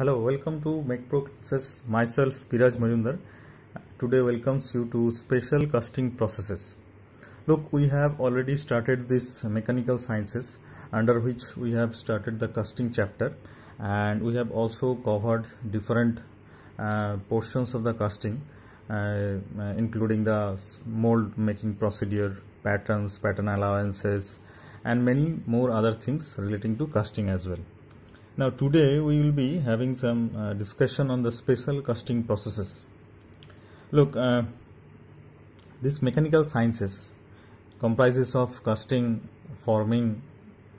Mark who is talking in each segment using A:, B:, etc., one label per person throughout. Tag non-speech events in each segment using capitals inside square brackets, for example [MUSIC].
A: Hello, welcome to Make Process. Myself, Piraj Majumdar. Today welcomes you to special casting processes. Look, we have already started this mechanical sciences under which we have started the casting chapter and we have also covered different uh, portions of the casting uh, including the mold making procedure, patterns, pattern allowances and many more other things relating to casting as well. Now today we will be having some uh, discussion on the special casting processes. Look, uh, this mechanical sciences comprises of casting, forming,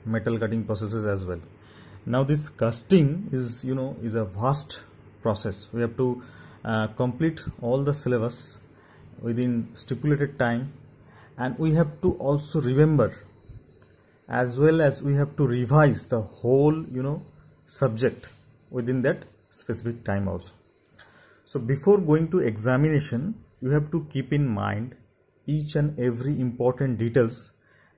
A: metal cutting processes as well. Now this casting is you know is a vast process. We have to uh, complete all the syllabus within stipulated time and we have to also remember as well as we have to revise the whole you know subject within that specific time also. So before going to examination, you have to keep in mind each and every important details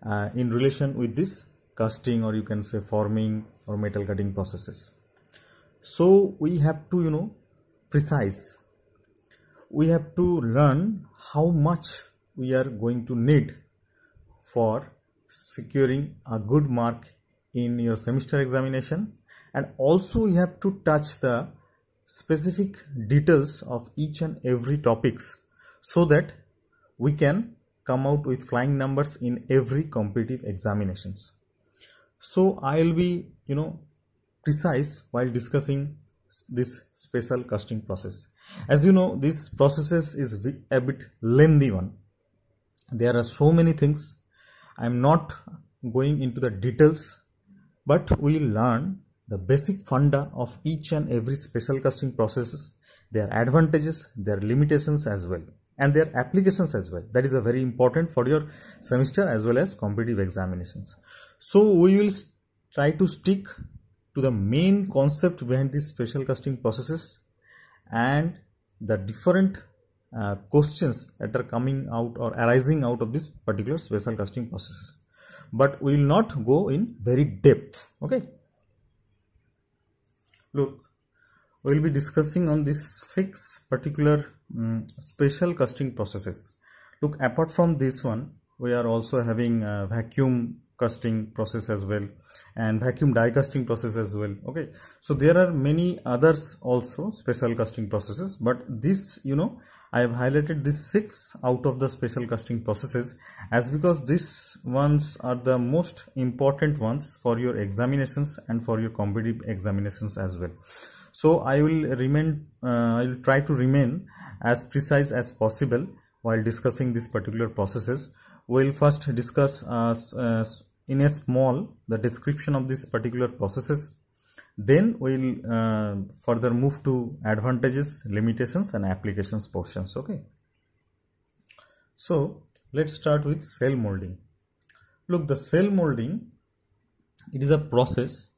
A: uh, in relation with this casting or you can say forming or metal cutting processes. So we have to you know precise. We have to learn how much we are going to need for securing a good mark in your semester examination and also you have to touch the specific details of each and every topics so that we can come out with flying numbers in every competitive examinations so i will be you know precise while discussing this special casting process as you know this processes is a bit lengthy one there are so many things i am not going into the details but we learn the basic funda of each and every special casting processes, their advantages, their limitations as well and their applications as well. That is a very important for your semester as well as competitive examinations. So we will try to stick to the main concept behind these special casting processes and the different uh, questions that are coming out or arising out of this particular special casting processes but we will not go in very depth okay look we will be discussing on these six particular um, special casting processes look apart from this one we are also having uh, vacuum casting process as well and vacuum die casting process as well okay so there are many others also special casting processes but this you know I have highlighted these six out of the special casting processes as because these ones are the most important ones for your examinations and for your competitive examinations as well. So I will remain, uh, I will try to remain as precise as possible while discussing these particular processes. We will first discuss uh, uh, in a small the description of these particular processes then we'll uh, further move to advantages limitations and applications portions okay so let's start with cell molding look the cell molding it is a process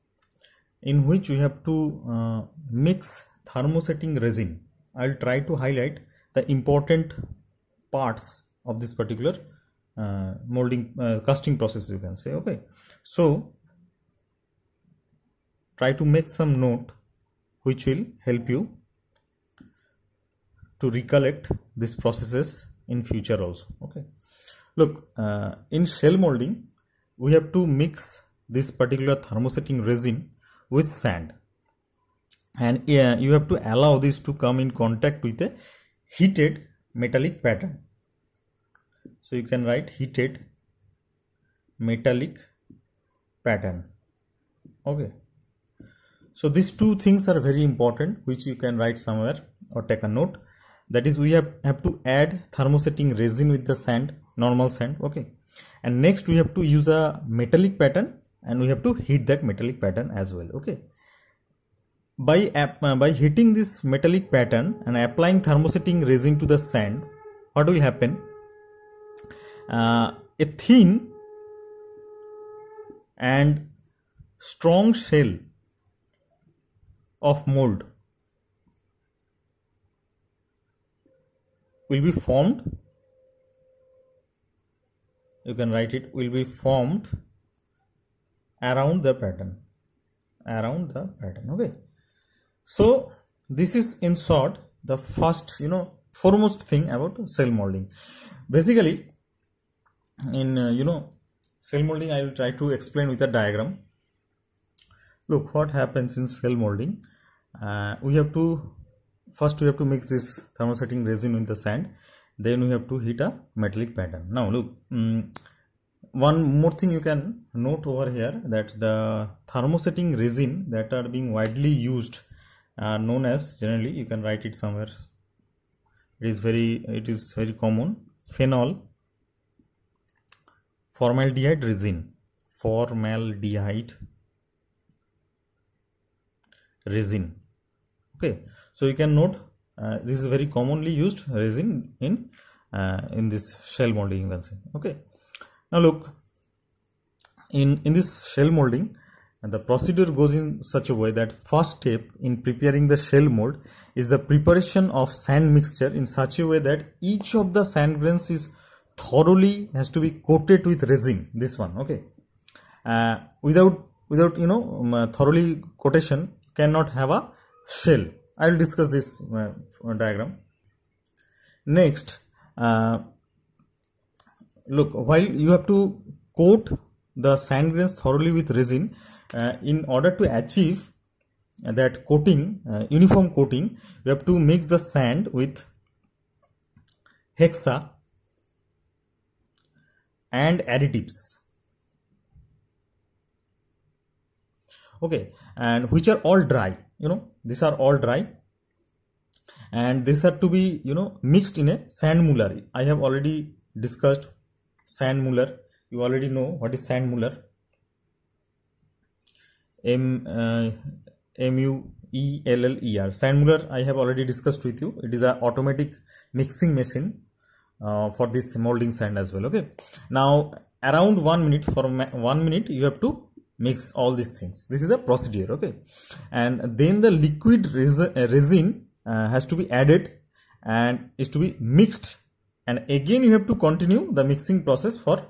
A: in which we have to uh, mix thermosetting resin i'll try to highlight the important parts of this particular uh, molding uh, casting process you can say okay so try to make some note which will help you to recollect these processes in future also okay look uh, in shell molding we have to mix this particular thermosetting resin with sand and you have to allow this to come in contact with a heated metallic pattern so you can write heated metallic pattern okay so these two things are very important which you can write somewhere or take a note. That is we have, have to add thermosetting resin with the sand, normal sand. Okay. And next we have to use a metallic pattern and we have to heat that metallic pattern as well. Okay. By, uh, by heating this metallic pattern and applying thermosetting resin to the sand, what will happen? Uh, a thin and strong shell of mold will be formed you can write it will be formed around the pattern around the pattern okay so this is in short the first you know foremost thing about cell molding basically in uh, you know cell molding i will try to explain with a diagram look what happens in cell molding uh, we have to first we have to mix this thermosetting resin with the sand then we have to heat a metallic pattern now look um, one more thing you can note over here that the thermosetting resin that are being widely used are known as generally you can write it somewhere it is very it is very common phenol formaldehyde resin formaldehyde resin okay so you can note uh, this is very commonly used resin in uh, in this shell molding you can say okay now look in in this shell molding and the procedure goes in such a way that first step in preparing the shell mold is the preparation of sand mixture in such a way that each of the sand grains is thoroughly has to be coated with resin this one okay uh, without without you know um, uh, thoroughly coating cannot have a shell i will discuss this uh, diagram next uh, look while you have to coat the sand grains thoroughly with resin uh, in order to achieve that coating uh, uniform coating you have to mix the sand with hexa and additives okay and which are all dry you know these are all dry and these are to be you know mixed in a sand muller i have already discussed sand muller you already know what is sand muller m uh, m u e l l e r sand muller i have already discussed with you it is a automatic mixing machine uh, for this molding sand as well okay now around 1 minute for 1 minute you have to mix all these things this is the procedure okay and then the liquid resin, uh, resin uh, has to be added and is to be mixed and again you have to continue the mixing process for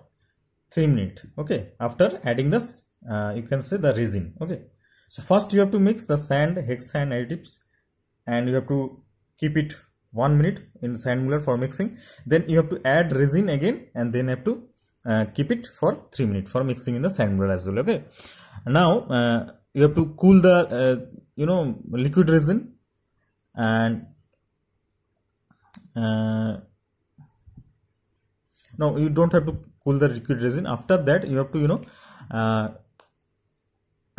A: 3 minutes okay after adding this uh, you can say the resin okay so first you have to mix the sand hexane additives and you have to keep it 1 minute in sand for mixing then you have to add resin again and then have to uh, keep it for 3 minutes for mixing in the sandblower as well okay now uh, you have to cool the uh, you know liquid resin and uh, no you don't have to cool the liquid resin after that you have to you know uh,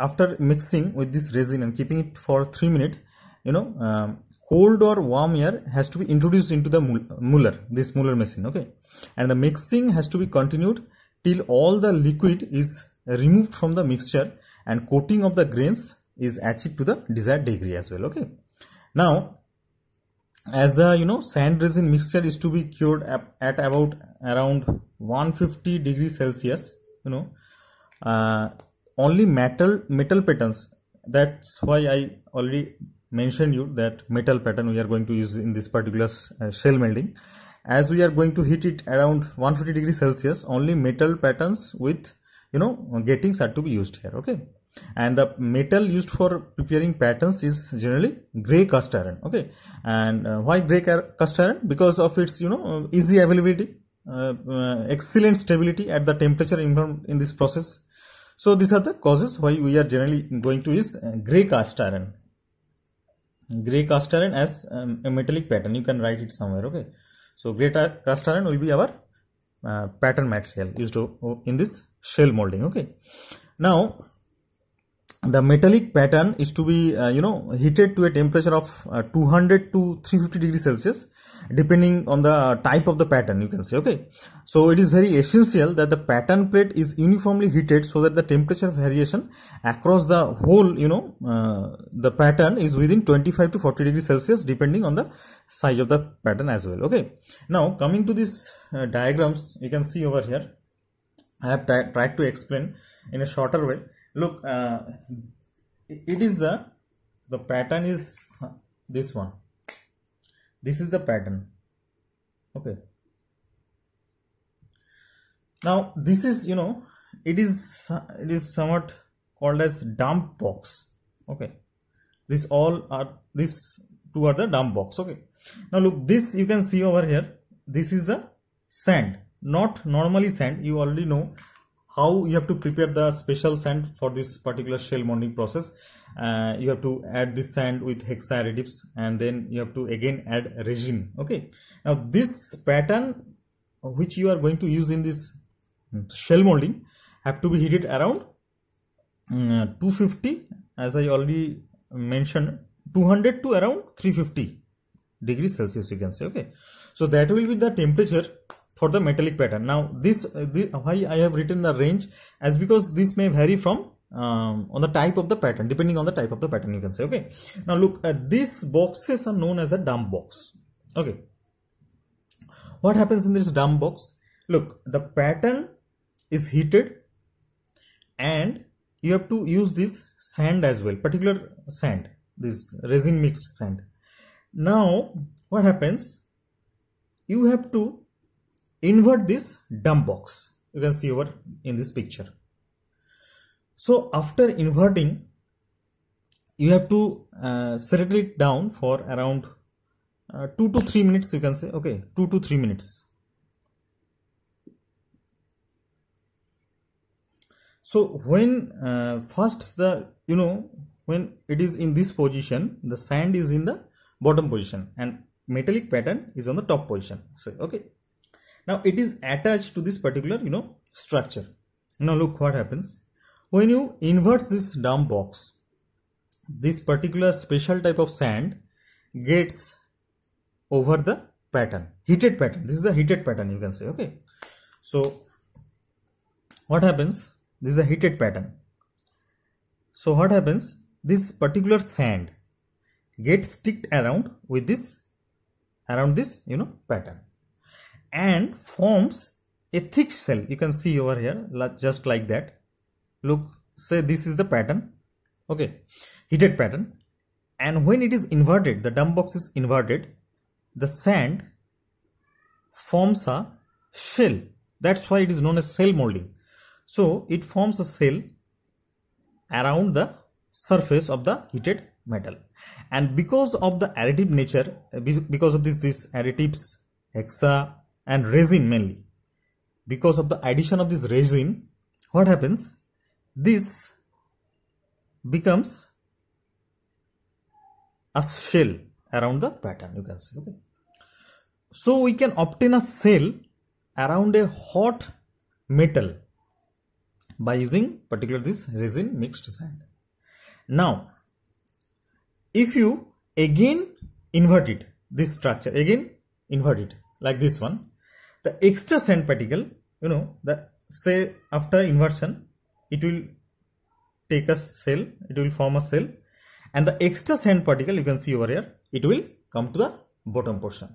A: after mixing with this resin and keeping it for 3 minutes you know um, cold or warm air has to be introduced into the Muller, this Muller machine, okay? And the mixing has to be continued till all the liquid is removed from the mixture and coating of the grains is achieved to the desired degree as well, okay? Now, as the, you know, sand resin mixture is to be cured at, about around 150 degrees Celsius, you know, uh, only metal, metal patterns, that's why I already mentioned you that metal pattern we are going to use in this particular uh, shell melding as we are going to heat it around 150 degree celsius only metal patterns with you know gettings are to be used here okay and the metal used for preparing patterns is generally gray cast iron okay and uh, why gray cast iron because of its you know easy availability uh, uh, excellent stability at the temperature involved in this process so these are the causes why we are generally going to use uh, gray cast iron gray cast iron as um, a metallic pattern you can write it somewhere okay so gray cast iron will be our uh, pattern material used to, oh, in this shell molding okay now the metallic pattern is to be uh, you know heated to a temperature of uh, 200 to 350 degrees celsius depending on the uh, type of the pattern you can say okay so it is very essential that the pattern plate is uniformly heated so that the temperature variation across the whole you know uh, the pattern is within 25 to 40 degrees celsius depending on the size of the pattern as well okay now coming to these uh, diagrams you can see over here i have tried to explain in a shorter way look uh, it is the the pattern is this one this is the pattern okay now this is you know it is it is somewhat called as dump box okay this all are these two are the dump box okay now look this you can see over here this is the sand not normally sand you already know how you have to prepare the special sand for this particular shell molding process uh, you have to add this sand with hexaredips and then you have to again add resin okay now this pattern which you are going to use in this hmm, shell molding have to be heated around hmm, uh, 250 as i already mentioned 200 to around 350 degrees celsius you can say okay so that will be the temperature for the metallic pattern now this, uh, this why i have written the range as because this may vary from um, on the type of the pattern depending on the type of the pattern you can say okay now look at uh, these boxes are known as a dump box okay what happens in this dump box look the pattern is heated and you have to use this sand as well particular sand this resin mixed sand now what happens you have to invert this dump box you can see over in this picture so after inverting, you have to uh, settle it down for around uh, 2 to 3 minutes you can say okay 2 to 3 minutes so when uh, first the you know when it is in this position the sand is in the bottom position and metallic pattern is on the top position so okay now it is attached to this particular you know structure now look what happens when you invert this dump box, this particular special type of sand gets over the pattern, heated pattern. This is the heated pattern you can say, okay. So what happens? This is a heated pattern. So what happens? This particular sand gets sticked around with this, around this, you know, pattern and forms a thick shell. You can see over here, just like that look say this is the pattern okay heated pattern and when it is inverted the dump box is inverted the sand forms a shell that's why it is known as cell molding so it forms a cell around the surface of the heated metal and because of the additive nature uh, because of this this additives hexa and resin mainly because of the addition of this resin what happens this becomes a shell around the pattern you can see okay so we can obtain a shell around a hot metal by using particular this resin mixed sand now if you again invert it this structure again invert it like this one the extra sand particle you know the say after inversion it will take a cell it will form a cell and the extra sand particle you can see over here it will come to the bottom portion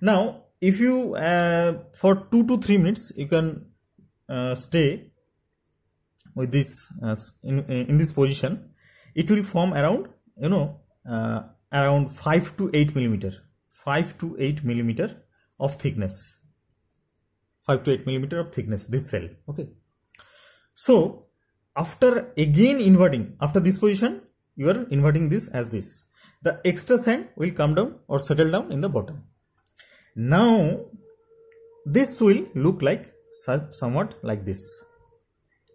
A: now if you uh, for 2 to 3 minutes you can uh, stay with this uh, in, in this position it will form around you know uh, around 5 to 8 millimeter 5 to 8 millimeter of thickness 5 to 8 millimeter of thickness this cell okay so after again inverting, after this position, you are inverting this as this. The extra sand will come down or settle down in the bottom. Now this will look like somewhat like this.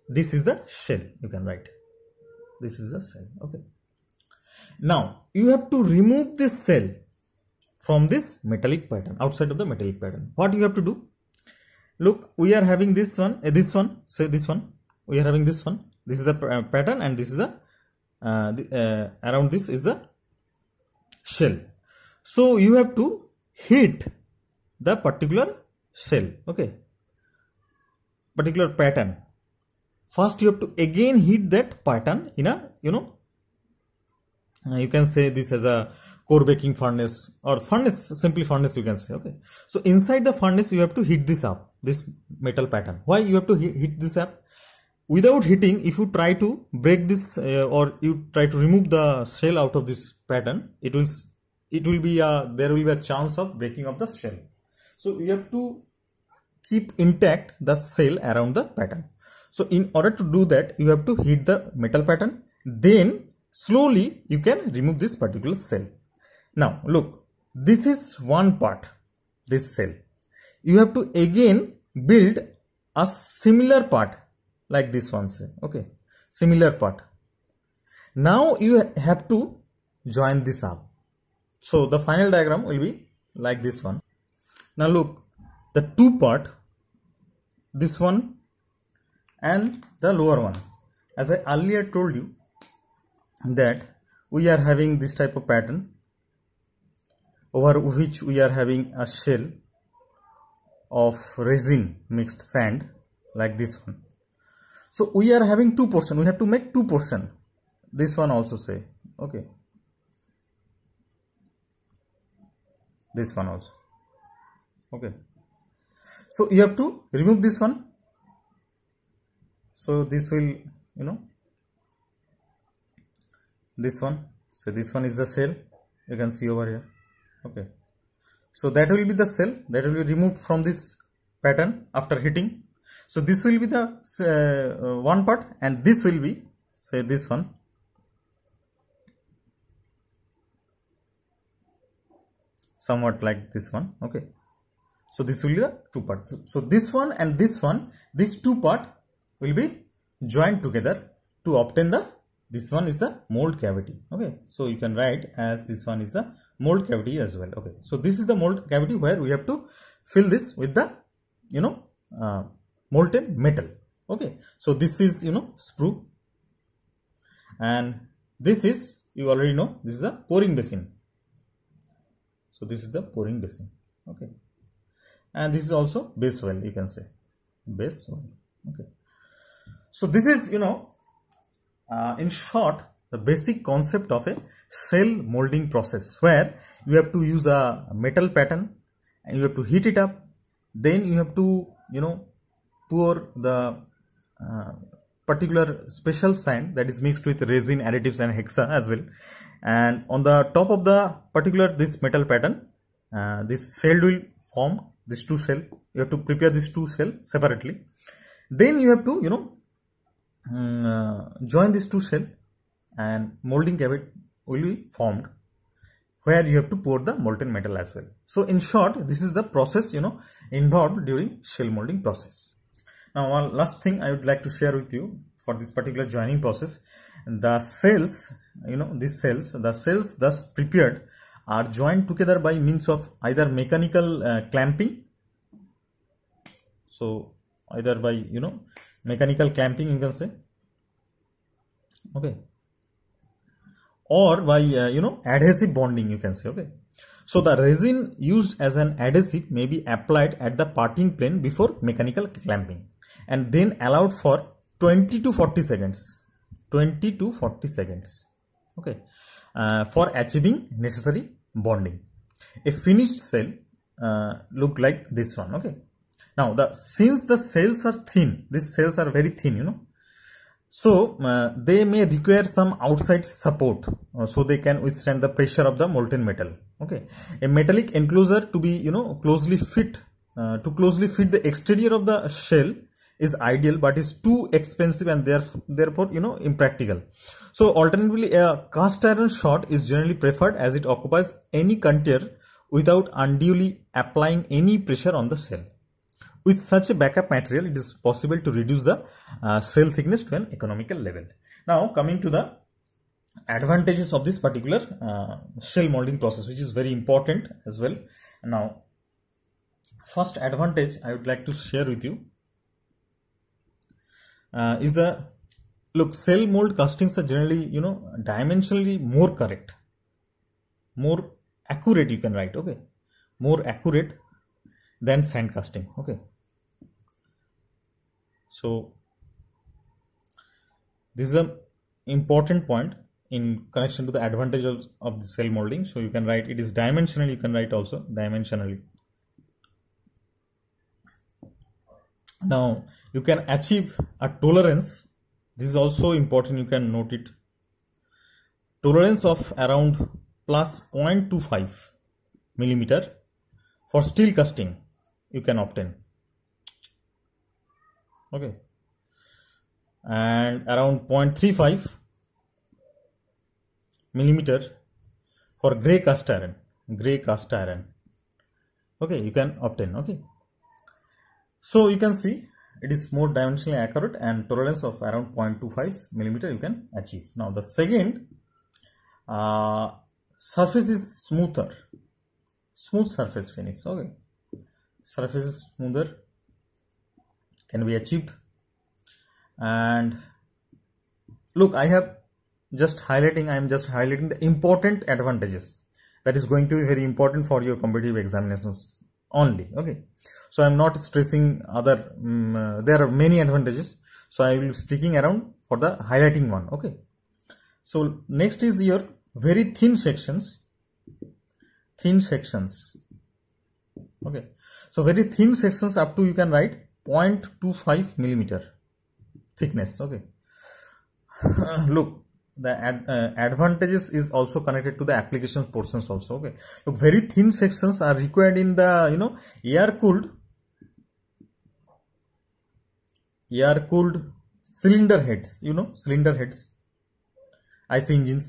A: This is the shell you can write. This is the cell. Okay. Now you have to remove this cell from this metallic pattern outside of the metallic pattern. What you have to do? Look, we are having this one, uh, this one, say this one we are having this one this is the uh, pattern and this is the, uh, the uh, around this is the shell so you have to hit the particular shell okay particular pattern first you have to again hit that pattern in a you know uh, you can say this as a core baking furnace or furnace simply furnace you can say okay so inside the furnace you have to heat this up this metal pattern why you have to heat this up without hitting if you try to break this uh, or you try to remove the shell out of this pattern it will it will be a, there will be a chance of breaking of the shell so you have to keep intact the shell around the pattern so in order to do that you have to hit the metal pattern then slowly you can remove this particular cell now look this is one part this cell you have to again build a similar part like this one say okay similar part now you have to join this up so the final diagram will be like this one now look the two part this one and the lower one as i earlier told you that we are having this type of pattern over which we are having a shell of resin mixed sand like this one so we are having two portion we have to make two portion this one also say okay this one also okay so you have to remove this one so this will you know this one so this one is the cell you can see over here okay so that will be the cell that will be removed from this pattern after hitting so this will be the uh, uh, one part and this will be say this one. Somewhat like this one. Okay. So this will be the two parts. So, this one and this one, this two part will be joined together to obtain the this one is the mold cavity okay so you can write as this one is the mold cavity as well okay so this is the mold cavity where we have to fill this with the you know uh, molten metal okay so this is you know sprue and this is you already know this is the pouring basin so this is the pouring basin okay and this is also base well you can say base well okay so this is you know uh, in short the basic concept of a cell molding process where you have to use a metal pattern and you have to heat it up then you have to you know pour the uh, particular special sand that is mixed with resin additives and hexa as well and on the top of the particular this metal pattern uh, this shell will form this two shell you have to prepare this two shell separately then you have to you know um, uh, join this two shell and molding cavity will be formed where you have to pour the molten metal as well so in short this is the process you know involved during shell molding process now one last thing i would like to share with you for this particular joining process the cells you know these cells the cells thus prepared are joined together by means of either mechanical uh, clamping so either by you know mechanical clamping you can say okay or by uh, you know adhesive bonding you can say okay so the resin used as an adhesive may be applied at the parting plane before mechanical clamping and then allowed for 20 to 40 seconds 20 to 40 seconds okay uh, for achieving necessary bonding a finished cell uh, look like this one okay now the since the cells are thin these cells are very thin you know so uh, they may require some outside support uh, so they can withstand the pressure of the molten metal okay a metallic enclosure to be you know closely fit uh, to closely fit the exterior of the shell is ideal but is too expensive and therefore, therefore you know impractical so alternatively a cast iron shot is generally preferred as it occupies any container without unduly applying any pressure on the cell with such a backup material it is possible to reduce the uh, cell thickness to an economical level now coming to the advantages of this particular uh, shell molding process which is very important as well now first advantage i would like to share with you uh, is the look cell mold castings are generally you know dimensionally more correct more accurate you can write okay more accurate than sand casting okay so this is an important point in connection to the advantage of, of the cell molding so you can write it is dimensional you can write also dimensionally now you can achieve a tolerance this is also important you can note it tolerance of around plus 0.25 millimeter for steel casting you can obtain okay and around 0.35 millimeter for gray cast iron gray cast iron okay you can obtain okay so you can see it is more dimensionally accurate and tolerance of around 0.25 millimeter you can achieve. Now the second uh, surface is smoother, smooth surface finish. Okay, surface is smoother can be achieved and look I have just highlighting I am just highlighting the important advantages that is going to be very important for your competitive examinations only okay so i'm not stressing other um, uh, there are many advantages so i will sticking around for the highlighting one okay so next is your very thin sections thin sections okay so very thin sections up to you can write 0.25 millimeter thickness okay [SIGHS] look the ad, uh, advantages is also connected to the applications portions also okay look very thin sections are required in the you know air cooled air cooled cylinder heads you know cylinder heads ic engines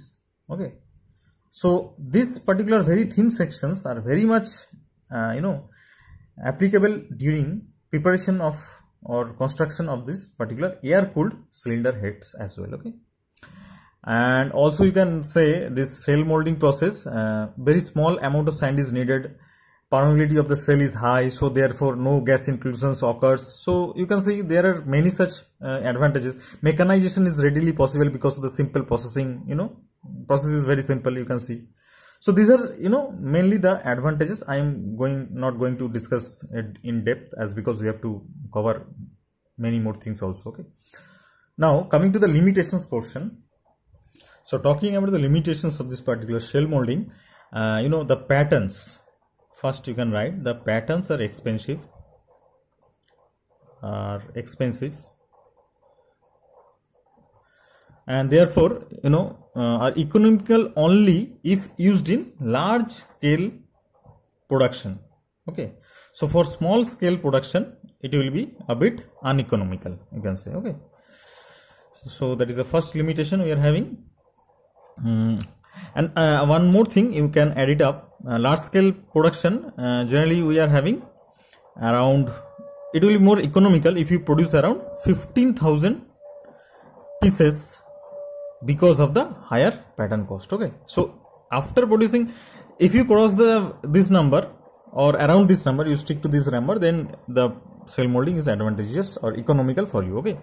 A: okay so this particular very thin sections are very much uh, you know applicable during preparation of or construction of this particular air cooled cylinder heads as well okay and also you can say this cell molding process uh, very small amount of sand is needed permeability of the cell is high so therefore no gas inclusions occurs so you can see there are many such uh, advantages mechanization is readily possible because of the simple processing you know process is very simple you can see so these are you know mainly the advantages i am going not going to discuss it in depth as because we have to cover many more things also okay now coming to the limitations portion so talking about the limitations of this particular shell molding, uh, you know the patterns. First you can write the patterns are expensive, are expensive and therefore you know uh, are economical only if used in large scale production okay so for small scale production it will be a bit uneconomical you can say okay so that is the first limitation we are having Hmm. and uh, one more thing you can add it up uh, large scale production uh, generally we are having around it will be more economical if you produce around 15000 pieces because of the higher pattern cost okay so after producing if you cross the this number or around this number you stick to this number then the cell molding is advantageous or economical for you okay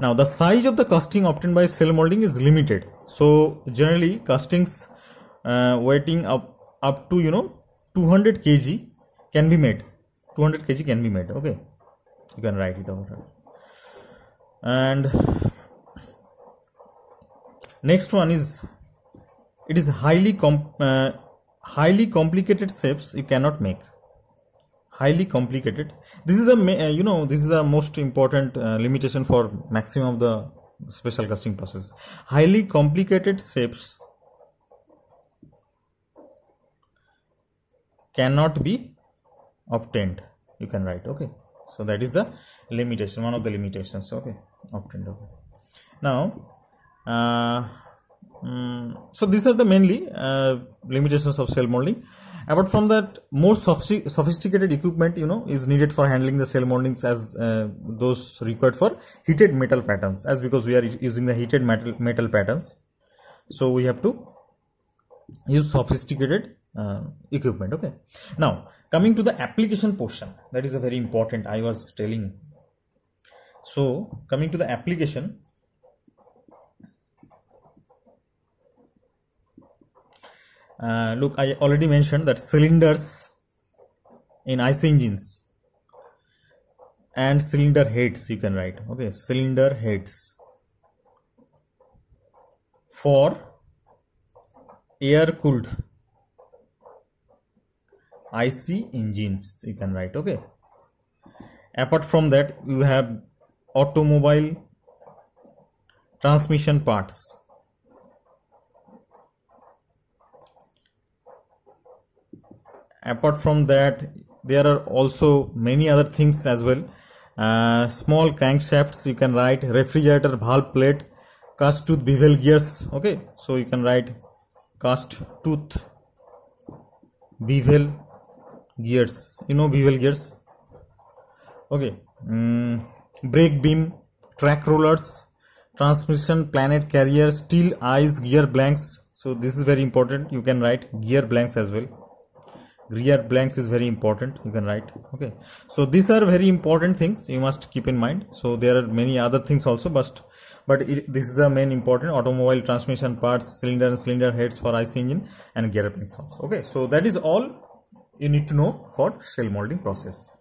A: now the size of the costing obtained by cell molding is limited so generally castings uh, weighting up up to you know 200 kg can be made 200 kg can be made okay you can write it out and next one is it is highly uh, highly complicated shapes you cannot make highly complicated this is the uh, you know this is the most important uh, limitation for maximum of the special casting process. Highly complicated shapes cannot be obtained. You can write, okay. So that is the limitation, one of the limitations, okay, obtained. Okay. Now, uh, Mm. so these are the mainly uh, limitations of cell molding. Apart from that, more sophisticated equipment, you know, is needed for handling the cell moldings as uh, those required for heated metal patterns. As because we are using the heated metal metal patterns, so we have to use sophisticated uh, equipment. Okay. Now coming to the application portion, that is a very important. I was telling. So coming to the application, Uh, look I already mentioned that cylinders in IC engines and cylinder heads you can write okay cylinder heads for air cooled IC engines you can write okay apart from that you have automobile transmission parts apart from that there are also many other things as well uh, small crankshafts you can write refrigerator valve plate cast tooth bevel gears okay so you can write cast tooth bevel gears you know bevel gears okay mm, brake beam track rollers transmission planet carrier steel eyes gear blanks so this is very important you can write gear blanks as well rear blanks is very important you can write okay so these are very important things you must keep in mind so there are many other things also but but it, this is the main important automobile transmission parts cylinder and cylinder heads for ic engine and gear blanks also okay so that is all you need to know for shell molding process